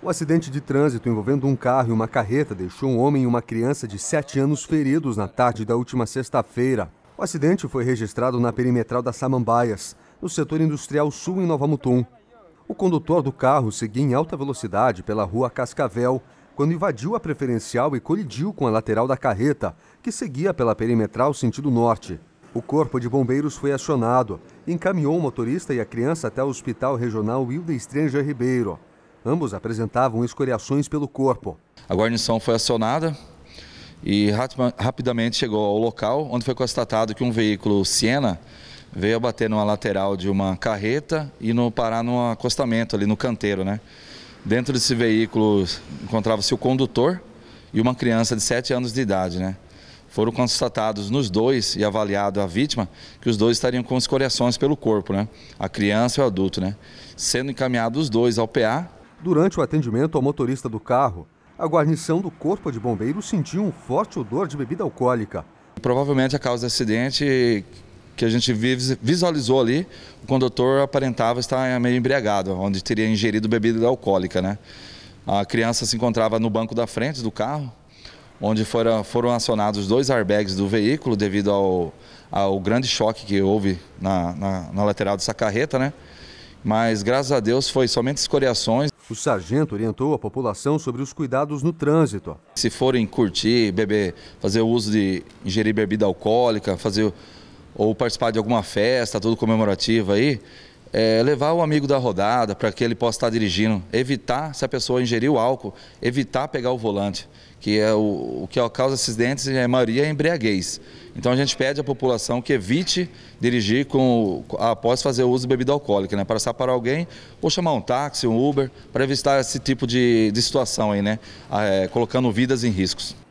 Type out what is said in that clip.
O acidente de trânsito envolvendo um carro e uma carreta deixou um homem e uma criança de 7 anos feridos na tarde da última sexta-feira. O acidente foi registrado na perimetral das Samambaias, no setor industrial sul em Nova Mutum. O condutor do carro seguia em alta velocidade pela rua Cascavel quando invadiu a preferencial e colidiu com a lateral da carreta, que seguia pela perimetral sentido norte. O corpo de bombeiros foi acionado, e encaminhou o motorista e a criança até o Hospital Regional Wilda Estranja Ribeiro. Ambos apresentavam escoriações pelo corpo. A guarnição foi acionada e rapidamente chegou ao local, onde foi constatado que um veículo Siena veio bater numa lateral de uma carreta e no parar num acostamento ali no canteiro, né? Dentro desse veículo encontrava-se o condutor e uma criança de 7 anos de idade, né? Foram constatados nos dois e avaliado a vítima que os dois estariam com escoriações pelo corpo, né? A criança e o adulto, né? Sendo encaminhados os dois ao PA Durante o atendimento ao motorista do carro, a guarnição do Corpo de Bombeiros sentiu um forte odor de bebida alcoólica. Provavelmente a causa do acidente que a gente visualizou ali, o condutor aparentava estar meio embriagado, onde teria ingerido bebida alcoólica. Né? A criança se encontrava no banco da frente do carro, onde foram, foram acionados dois airbags do veículo devido ao, ao grande choque que houve na, na, na lateral dessa carreta, né? Mas graças a Deus foi somente escoriações. O sargento orientou a população sobre os cuidados no trânsito. Se forem curtir, beber, fazer uso de ingerir bebida alcoólica, fazer ou participar de alguma festa, tudo comemorativo aí, é, levar o amigo da rodada para que ele possa estar dirigindo, evitar, se a pessoa ingerir o álcool, evitar pegar o volante, que é o, o que causa acidentes, a maioria é embriaguez. Então a gente pede à população que evite dirigir com, após fazer uso de bebida alcoólica, né? Para para alguém ou chamar um táxi, um Uber, para evitar esse tipo de, de situação aí, né? Ah, é, colocando vidas em riscos.